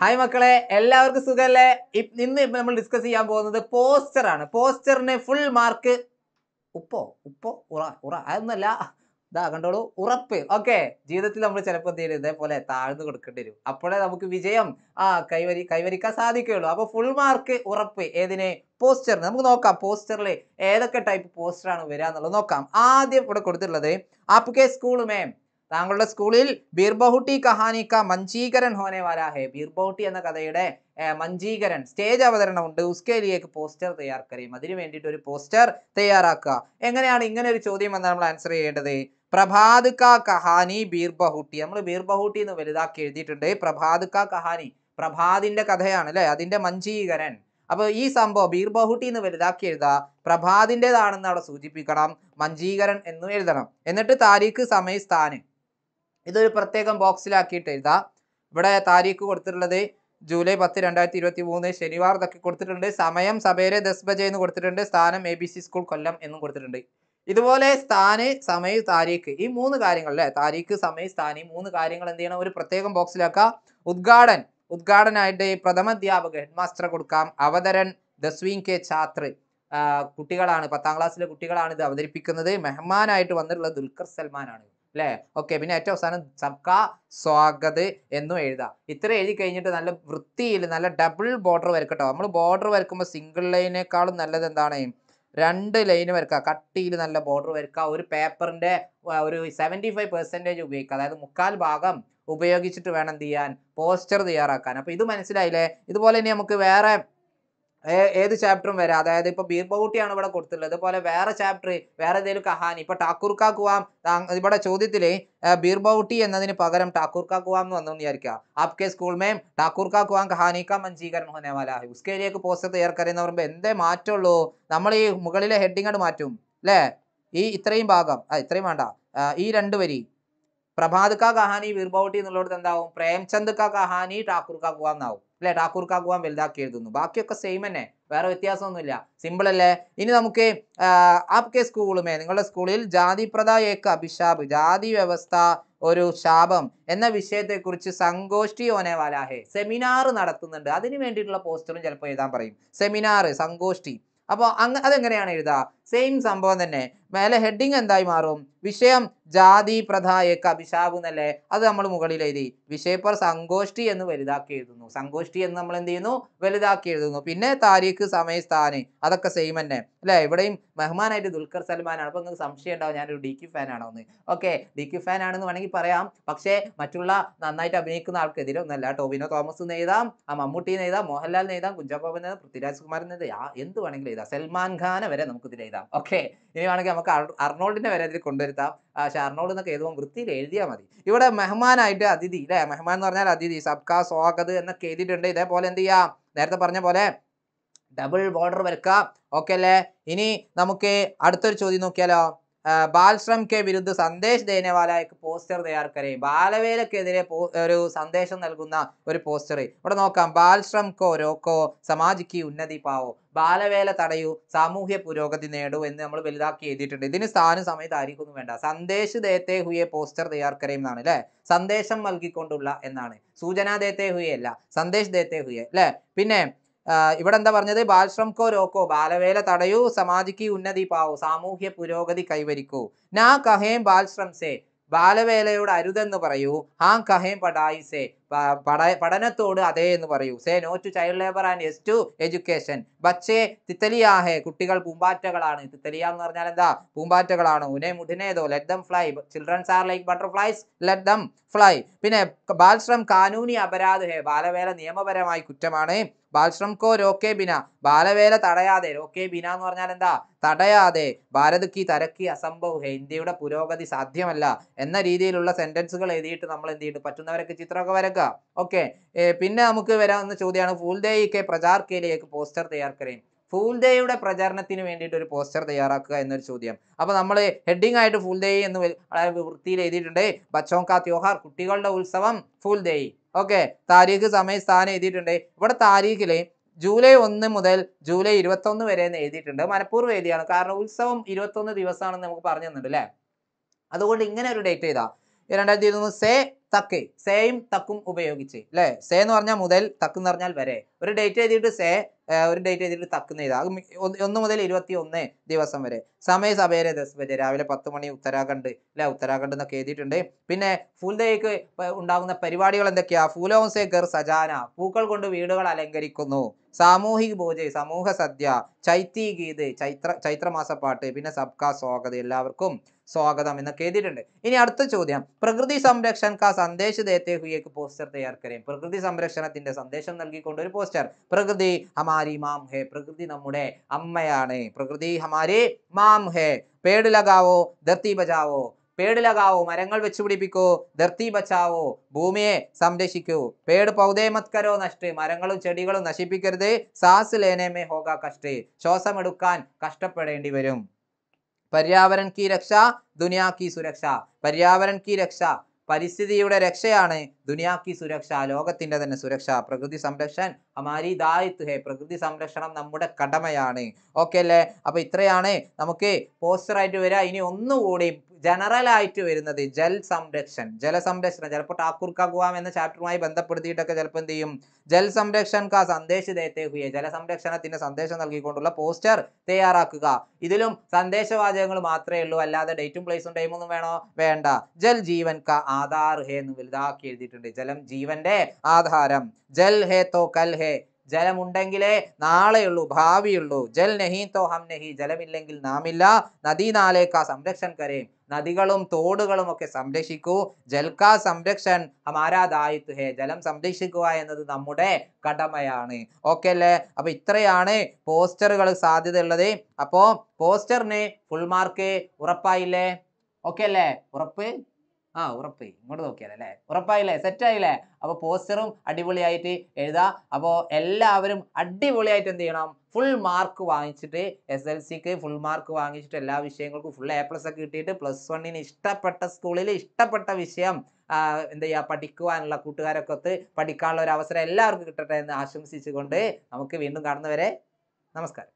hi മക്കളെ എല്ലാവർക്കും സുഖമല്ലേ ഇന്ന് ഇപ്പം നമ്മൾ ഡിസ്കസ് ചെയ്യാൻ പോകുന്നത് പോസ്റ്ററാണ് പോസ്റ്ററിന് ഫുൾ മാർക്ക് ഉപ്പോ ഉപ്പോ ഉറ ഉറ അതൊന്നുമല്ല ഇതാ കണ്ടോളൂ ഉറപ്പ് ഓക്കെ ജീവിതത്തിൽ നമ്മൾ ചിലപ്പോൾ എന്ത് ചെയ്യും ഇതേപോലെ താഴ്ന്നു കൊടുക്കേണ്ടി വരും അപ്പോഴേ നമുക്ക് വിജയം ആ കൈവരി കൈവരിക്കാൻ സാധിക്കുകയുള്ളൂ അപ്പോൾ ഫുൾ മാർക്ക് ഉറപ്പ് ഏതിന് പോസ്റ്റർ നമുക്ക് നോക്കാം പോസ്റ്ററിൽ ഏതൊക്കെ ടൈപ്പ് പോസ്റ്ററാണ് വരിക എന്നുള്ളത് നോക്കാം ആദ്യം ഇവിടെ കൊടുത്തിട്ടുള്ളത് ആപ്പ് കെ സ്കൂൾ മേം താങ്കളുടെ സ്കൂളിൽ ബീർബഹുട്ടി കഹാനിക്ക മഞ്ചീകരൻ ഹോനെവാരാഹെ ബീർബഹുട്ടി എന്ന കഥയുടെ മഞ്ചീകരൻ സ്റ്റേജ് അവതരണം ഉണ്ട് ഉസ്കേലിയേക്ക് പോസ്റ്റർ തയ്യാർക്കറിയും അതിനു വേണ്ടിയിട്ട് ഒരു പോസ്റ്റർ തയ്യാറാക്കുക എങ്ങനെയാണ് ഇങ്ങനെ ഒരു ചോദ്യം വന്നാൽ നമ്മൾ ആൻസർ ചെയ്യേണ്ടത് പ്രഭാത് കഹാനി ബീർബഹുട്ടി നമ്മൾ ബീർബഹുട്ടി എന്ന് വലുതാക്കി എഴുതിയിട്ടുണ്ട് പ്രഭാത് കഹാനി പ്രഭാതിന്റെ കഥയാണ് അല്ലേ അതിന്റെ മഞ്ചീകരൻ അപ്പോൾ ഈ സംഭവം ബീർബഹുട്ടി എന്ന് വലുതാക്കി എഴുതുക പ്രഭാതിൻ്റെതാണെന്ന് അവിടെ സൂചിപ്പിക്കണം മഞ്ചീകരൻ എന്ന് എഴുതണം എന്നിട്ട് താരീഖ് സമയ സ്ഥാനം ഇതൊരു പ്രത്യേകം ബോക്സിലാക്കിയിട്ട് എഴുതാം ഇവിടെ താരീഖ് കൊടുത്തിട്ടുള്ളത് ജൂലൈ പത്ത് രണ്ടായിരത്തി ഇരുപത്തി മൂന്ന് ശനിവാർ ഇതൊക്കെ കൊടുത്തിട്ടുണ്ട് സമയം സഭയിലെ ദസ് ബജെ എന്ന് കൊടുത്തിട്ടുണ്ട് സ്ഥാനം A B C school Kollam എന്നും കൊടുത്തിട്ടുണ്ട് ഇതുപോലെ സ്ഥാന് സമയം താരീഖ് ഈ മൂന്ന് കാര്യങ്ങൾ അല്ലേ താരീഖ് സമയം സ്ഥാനം ഈ മൂന്ന് കാര്യങ്ങൾ എന്ത് ചെയ്യണം ഒരു പ്രത്യേകം ബോക്സിലാക്കുക ഉദ്ഘാടൻ ഉദ്ഘാടനായിട്ട് പ്രഥമ അധ്യാപക ഹെഡ് മാസ്റ്റർ കൊടുക്കാം അവതരൻ ദസ്വീൻ കെ ഛാത്ര കുട്ടികളാണ് പത്താം ക്ലാസ്സിലെ കുട്ടികളാണ് ഇത് അവതരിപ്പിക്കുന്നത് മെഹ്മാനായിട്ട് വന്നിട്ടുള്ളത് ദുൽഖർ സൽമാനാണ് അല്ലേ ഓക്കെ പിന്നെ ഏറ്റവും അവസാനം സബ്കാ സ്വാഗത് എന്നും എഴുതാം ഇത്ര എഴുതി കഴിഞ്ഞിട്ട് നല്ല വൃത്തിയിൽ നല്ല ഡബിൾ ബോർഡർ വരക്കട്ടോ നമ്മൾ ബോർഡർ വരക്കുമ്പോൾ സിംഗിൾ ലൈനേക്കാളും നല്ലത് എന്താണ് രണ്ട് ലൈൻ വരക്കുക കട്ടിയിൽ നല്ല ബോർഡർ വരക്കുക ഒരു പേപ്പറിൻ്റെ ഒരു സെവൻറ്റി ഫൈവ് പെർസെൻറ്റേജ് ഉപയോഗിക്കുക അതായത് മുക്കാൽ ഭാഗം ഉപയോഗിച്ചിട്ട് വേണം എന്ത് ചെയ്യാൻ പോസ്റ്റർ തയ്യാറാക്കാൻ അപ്പോൾ ഇത് മനസ്സിലായില്ലേ ഇതുപോലെ ഇനി നമുക്ക് വേറെ ഏത് ചാപ്റ്ററും വരാം അതായത് ഇപ്പൊ ബീർബൗട്ടിയാണ് ഇവിടെ കൊടുത്തിട്ടുള്ളത് അതുപോലെ വേറെ ചാപ്റ്റർ വേറെ ഏതെങ്കിലും കഹാനി ഇപ്പൊ ടാക്കൂർക്കാ കുവാം ഇവിടെ ചോദ്യത്തിൽ ബീർബൗട്ടി എന്നതിന് പകരം ടാക്കൂർക്കാ കുവാം എന്ന് വന്നു വിചാരിക്കുക ആപ്കെ സ്കൂൾ മേം ടാക്കൂർക്കാ കുവാം കഹാനി കാ മഞ്ചീകരണം ഹോനേവാല ഉസ്കേലിയേക്ക് പോസ്റ്റർ തയ്യാർക്കറി പറയുമ്പോൾ എന്തേ മാറ്റുള്ളൂ നമ്മൾ ഈ മുകളിലെ ഹെഡിങ്ങോട് മാറ്റും അല്ലേ ഈ ഇത്രയും ഭാഗം ആ ഇത്രയും വേണ്ട ഈ രണ്ട് വരി പ്രഭാത് കാ കഹാനി ബീർബൗട്ടി എന്നുള്ളത് എന്താവും പ്രേംചന്ദ് കാ കഹാനി ടാക്കൂർക്കാ കുവാം എന്നാവും അല്ലെ ടാക്കൂർ കാക്കുവാൻ വലുതാക്കി എഴുതുന്നു ബാക്കിയൊക്കെ സെയിം തന്നെ വേറെ വ്യത്യാസമൊന്നുമില്ല സിമ്പിൾ അല്ലേ ഇനി നമുക്ക് ആപ്കെ സ്കൂളുമേ നിങ്ങളുടെ സ്കൂളിൽ ജാതിപ്രദ ഏക്ക അഭിശാപ് ജാതി വ്യവസ്ഥ ഒരു ശാപം എന്ന വിഷയത്തെക്കുറിച്ച് സങ്കോഷ്ഠി ഓനേവാലാഹെ സെമിനാർ നടത്തുന്നുണ്ട് അതിന് വേണ്ടിയിട്ടുള്ള പോസ്റ്ററും ചിലപ്പോൾ എഴുതാൻ പറയും സെമിനാർ സങ്കോഷ്ഠി അപ്പോൾ അങ്ങ് അതെങ്ങനെയാണ് എഴുതുക സെയിം സംഭവം തന്നെ മേലെ ഹെഡിങ് എന്തായി മാറും വിഷയം ജാതി പ്രധായ അഭിശാപ് അത് നമ്മൾ മുകളിൽ എഴുതി വിഷയപ്പർ സങ്കോഷ്ഠി എന്ന് വലുതാക്കി എഴുതുന്നു സങ്കോഷ്ഠി എന്ന് നമ്മൾ എന്ത് ചെയ്യുന്നു വലുതാക്കി എഴുതുന്നു പിന്നെ താരീഖ് സമയ സ്ഥാന് അതൊക്കെ സെയിം തന്നെ അല്ലേ ഇവിടെയും മെഹ്മാനായിട്ട് ദുൽഖർ സൽമാനാണ് അപ്പൊ നിങ്ങൾക്ക് സംശയം ഉണ്ടാവും ഞാനൊരു ഡി ക്യു ഫാനാണോ എന്ന് ഓക്കെ ഡി ക്യു ഫാനാണെന്ന് വേണമെങ്കിൽ പറയാം പക്ഷേ മറ്റുള്ള നന്നായിട്ട് അഭിനയിക്കുന്ന ആൾക്കെതിരെ ഒന്നല്ല ടോബിനോ തോമസ് നെയ്താം ആ മമ്മൂട്ടി നെയ്താം മോഹൻലാൽ നെയ്താം എഴുതാം നെയ്താം പൃഥ്വിരാജ് കുമാർ നെയ്താം എന്ത് വേണമെങ്കിലും എഴുതാം സൽമാൻ ഖാനെ വരെ നമുക്കിതിൽ എഴുതാം വരുത്താം ഓക്കെ ഇനി വേണമെങ്കിൽ നമുക്ക് അർണോൾഡിനെ വരെ അതിൽ കൊണ്ടുവരുത്താം പക്ഷേ അർണോൾഡ് എന്നൊക്കെ ഏതോ വൃത്തിയിൽ എഴുതിയാൽ മതി ഇവിടെ മെഹ്മാനായിട്ട് അതിഥി അല്ലേ മെഹ്മാൻ എന്ന് പറഞ്ഞാൽ അതിഥി സബ്കാ സ്വാഗത് എന്നൊക്കെ എഴുതിയിട്ടുണ്ട് ഇതേപോലെ എന്ത് ചെയ്യാം നേരത്തെ പറഞ്ഞ പോലെ ഡബിൾ ബോർഡർ വരക്കാം ഓക്കെ അല്ലേ ഇനി നമുക്ക് അടുത്തൊരു ചോദ്യം നോക്കിയാലോ ബാൽശ്രം കെ വിരുദ്ധ സന്ദേശ് ദേനവാലായക്ക് പോസ്റ്റർ തയ്യാർ ബാലവേലക്കെതിരെ ഒരു സന്ദേശം നൽകുന്ന ഒരു പോസ്റ്റർ ഇവിടെ നോക്കാം ബാൽശ്രം കോ രോക്കോ സമാജിക്ക് ഉന്നതി പാവോ ബാലവേല തടയൂ സാമൂഹ്യ പുരോഗതി നേടൂ എന്ന് നമ്മൾ വലുതാക്കി എഴുതിയിട്ടുണ്ട് ഇതിന് സ്ഥാനം സമയത്ത് ആയിരിക്കും വേണ്ട സന്ദേശ് ദേത്തെ ഹുയെ പോസ്റ്റർ തയ്യാർ എന്നാണ് അല്ലെ സന്ദേശം നൽകിക്കൊണ്ടുള്ള എന്നാണ് സൂചനാ ദേത്തെ ഹുയെ അല്ല സന്ദേശ് ദേത്തെ ഹുയെ അല്ലെ പിന്നെ ഇവിടെ എന്താ പറഞ്ഞത് ബാൽശ്രംകോ രോക്കോ ബാലവേല തടയൂ സമാജിക്ക് ഉന്നതി പാവൂ സാമൂഹ്യ പുരോഗതി കൈവരിക്കൂ നാ കഹേം ബാൽശ്രംസേ ബാലവേലയോട് അരുതെന്ന് പറയൂ ഹാം കഹേം പടായിസേ പഠനത്തോട് അതേ എന്ന് പറയൂ say no to child labour and yes to education പക്ഷേ തിത്തലിയാഹേ കുട്ടികൾ പൂമ്പാറ്റകളാണ് തിത്തലിയ എന്ന് പറഞ്ഞാൽ എന്താ പൂമ്പാറ്റകളാണ് ഉനെ മുടിനേതോ let them fly childrens are like butterflies let them fly പിന്നെ ബാലശ്രം കാനൂനി അപരാധ ഹേ ബാലവേല നിയമപരമായി കുറ്റമാണ് ബാലശ്രം കോ രോക്കേ ബിന ബാലവേല തടയാതെ രോക്കേ ബിന എന്ന് പറഞ്ഞാൽ എന്താ തടയാതെ ഭാരത് കി തരക്കി അസംഭവ ഹേ ഇന്ത്യയുടെ പുരോഗതി സാധ്യമല്ല എന്ന രീതിയിലുള്ള സെന്റൻസുകൾ എഴുതിയിട്ട് നമ്മൾ എന്ത് ചെയ്യും പറ്റുന്നവരൊക്കെ ചിത്രമൊക്കെ വരക്കുക മനസ്സിലാക്കുക ഓക്കെ പിന്നെ നമുക്ക് വരാവുന്ന ചോദ്യമാണ് ഫൂൽദേയിക്ക് പ്രചാർ കേലിയേക്ക് പോസ്റ്റർ തയ്യാർ കരയും ഫൂൽദേയുടെ പ്രചാരണത്തിന് വേണ്ടിയിട്ട് ഒരു പോസ്റ്റർ തയ്യാറാക്കുക എന്നൊരു ചോദ്യം അപ്പോൾ നമ്മൾ ഹെഡിങ് ആയിട്ട് ഫൂൽദേയി എന്ന് വളരെ വൃത്തിയിൽ എഴുതിയിട്ടുണ്ട് ബച്ചോങ്ക ത്യോഹാർ കുട്ടികളുടെ ഉത്സവം ഫൂൽദേയി ഓക്കെ താരീഖ് സമയ സ്ഥാനം എഴുതിയിട്ടുണ്ട് ഇവിടെ താരീഖിൽ ജൂലൈ ഒന്ന് മുതൽ ജൂലൈ ഇരുപത്തൊന്ന് വരെ എന്ന് എഴുതിയിട്ടുണ്ട് മനഃപൂർവ്വം എഴുതിയാണ് കാരണം ഉത്സവം ഇരുപത്തൊന്ന് ദിവസമാണെന്ന് നമുക്ക് പറഞ്ഞു തന്നിട്ടുണ്ട് അല്ലേ അതുകൊണ്ട് ഇങ്ങനെ ഒരു ഡേറ്റ് ചെയ്താൽ രണ്ടായിരത്തി ഇരുന്നൂറ് സേ തക്ക് സേയും തക്കും ഉപയോഗിച്ച് അല്ലേ സേ എന്ന് പറഞ്ഞാൽ മുതൽ തക്ക് എന്ന് പറഞ്ഞാൽ വരെ ഒരു ഡേറ്റ് എഴുതിയിട്ട് സേ ഒരു ഡേറ്റ് എഴുതിയിട്ട് തക്ക് എന്ന് ഒന്ന് മുതൽ ഇരുപത്തി ഒന്ന് ദിവസം വരെ സമയ സഭയിലെ ദസ് വരെ രാവിലെ പത്ത് മണി ഉത്തരാഖണ്ഡ് അല്ലെ ഉത്തരാഖണ്ഡ് എന്നൊക്കെ എഴുതിയിട്ടുണ്ട് പിന്നെ ഫൂൽദയ്ക്ക് ഉണ്ടാകുന്ന പരിപാടികൾ എന്തൊക്കെയാ ഫൂലോസെ ഗർ സജാന പൂക്കൾ കൊണ്ട് വീടുകൾ അലങ്കരിക്കുന്നു സാമൂഹിക പൂജ സമൂഹ സദ്യ ചൈത്തി ഗീത് ചൈത്ര ചൈത്രമാസപ്പാട്ട് പിന്നെ സബ്കാ സ്വാഗതം എല്ലാവർക്കും സ്വാഗതം എന്നൊക്കെ എഴുതിയിട്ടുണ്ട് ഇനി അടുത്ത ചോദ്യം പ്രകൃതി സംരക്ഷൺ കാ സന്ദേശ ദേത്തെ പോസ്റ്റർ തയ്യാർ പ്രകൃതി സംരക്ഷണത്തിന്റെ സന്ദേശം നൽകിക്കൊണ്ട് ഒരു പോസ്റ്റർ പ്രകൃതി ഹമാരി മാം ഹേ പ്രകൃതി നമ്മുടെ അമ്മയാണ് പ്രകൃതി ഹമാരി മാം ഹേ പേട് ലഗാവോ ധർത്തി ബജാവോ പേട് ലഗാവോ മരങ്ങൾ വെച്ചുപിടിപ്പിക്കോ പിടിപ്പിക്കൂ ധർത്തി ബച്ചാവോ ഭൂമിയെ സംരക്ഷിക്കൂ പേട് പൗതേ മത്കരോ നഷ്ട മരങ്ങളും ചെടികളും നശിപ്പിക്കരുത് സാസ് ലേനേമേ ഹോക കഷ്ട ശ്വാസമെടുക്കാൻ കഷ്ടപ്പെടേണ്ടി വരും पर्यावरण की रक्षा दुनिया की सुरक्षा पर्यावरण की रक्षा പരിസ്ഥിതിയുടെ രക്ഷയാണ് ദുനിയാക്കി സുരക്ഷ ലോകത്തിൻ്റെ തന്നെ സുരക്ഷ പ്രകൃതി സംരക്ഷണം അമാരി ദായിത്ത് ഹേ പ്രകൃതി സംരക്ഷണം നമ്മുടെ കടമയാണ് ഓക്കെ അല്ലേ അപ്പോൾ ഇത്രയാണ് നമുക്ക് പോസ്റ്ററായിട്ട് വരിക ഇനി ഒന്നുകൂടി ജനറലായിട്ട് വരുന്നത് ജൽ സംരക്ഷണം ജലസംരക്ഷണം ചിലപ്പോൾ ടാക്കൂർ കഗുവാം എന്ന ചാപ്റ്ററുമായി ബന്ധപ്പെടുത്തിയിട്ടൊക്കെ ചിലപ്പോൾ എന്ത് ചെയ്യും ജൽ സംരക്ഷൺ കാ സന്ദേശ് ദേത്തെ ഹുയെ ജലസംരക്ഷണത്തിന് സന്ദേശം നൽകിക്കൊണ്ടുള്ള പോസ്റ്റർ തയ്യാറാക്കുക ഇതിലും സന്ദേശവാചകങ്ങൾ മാത്രമേ ഉള്ളൂ അല്ലാതെ ഡേറ്റും പ്ലേസും ടൈമും ഒന്നും വേണോ വേണ്ട ജൽ ജീവൻ കാ ആധാർ ഹേ എന്ന് വലുതാക്കി എഴുതിയിട്ടുണ്ട് ജലം ജീവന്റെ ആധാരം ജൽ ഹേ തോ കൽ ഹേ ജലമുണ്ടെങ്കിലേ നാളെയുള്ളൂ ഭാവിയുള്ളൂ ജൽ നഹി തോ ഹം നെഹി ജലമില്ലെങ്കിൽ നാമില്ല നദീനാലേക്ക സംരക്ഷൻ കരയും നദികളും തോടുകളും ഒക്കെ സംരക്ഷിക്കൂ ജൽക്കാ സംരക്ഷൻ ഹമാരാ ഹേ ജലം സംരക്ഷിക്കുക എന്നത് നമ്മുടെ കടമയാണ് ഓക്കെ അല്ലേ അപ്പോൾ ഇത്രയാണ് പോസ്റ്ററുകൾ സാധ്യതയുള്ളത് അപ്പോൾ പോസ്റ്ററിന് ഫുൾ മാർക്ക് ഉറപ്പായില്ലേ ഓക്കെ അല്ലേ ഉറപ്പ് ആ ഉറപ്പായി ഇങ്ങോട്ട് അല്ലേ ഉറപ്പായില്ലേ സെറ്റായില്ലേ അപ്പോൾ പോസ്റ്ററും അടിപൊളിയായിട്ട് എഴുതാം അപ്പോൾ എല്ലാവരും അടിപൊളിയായിട്ട് എന്ത് ചെയ്യണം ഫുൾ മാർക്ക് വാങ്ങിച്ചിട്ട് എസ് എൽ സിക്ക് ഫുൾ മാർക്ക് വാങ്ങിച്ചിട്ട് എല്ലാ വിഷയങ്ങൾക്കും ഫുൾ എ പ്ലസ് ഒക്കെ കിട്ടിയിട്ട് പ്ലസ് വണ്ണിന് ഇഷ്ടപ്പെട്ട സ്കൂളിൽ ഇഷ്ടപ്പെട്ട വിഷയം എന്ത് ചെയ്യുക പഠിക്കുവാനുള്ള കൂട്ടുകാരൊക്കെ ഒത്ത് പഠിക്കാനുള്ള ഒരു അവസരം എല്ലാവർക്കും കിട്ടട്ടെ എന്ന് ആശംസിച്ചുകൊണ്ട് നമുക്ക് വീണ്ടും കാണുന്നവരെ നമസ്കാരം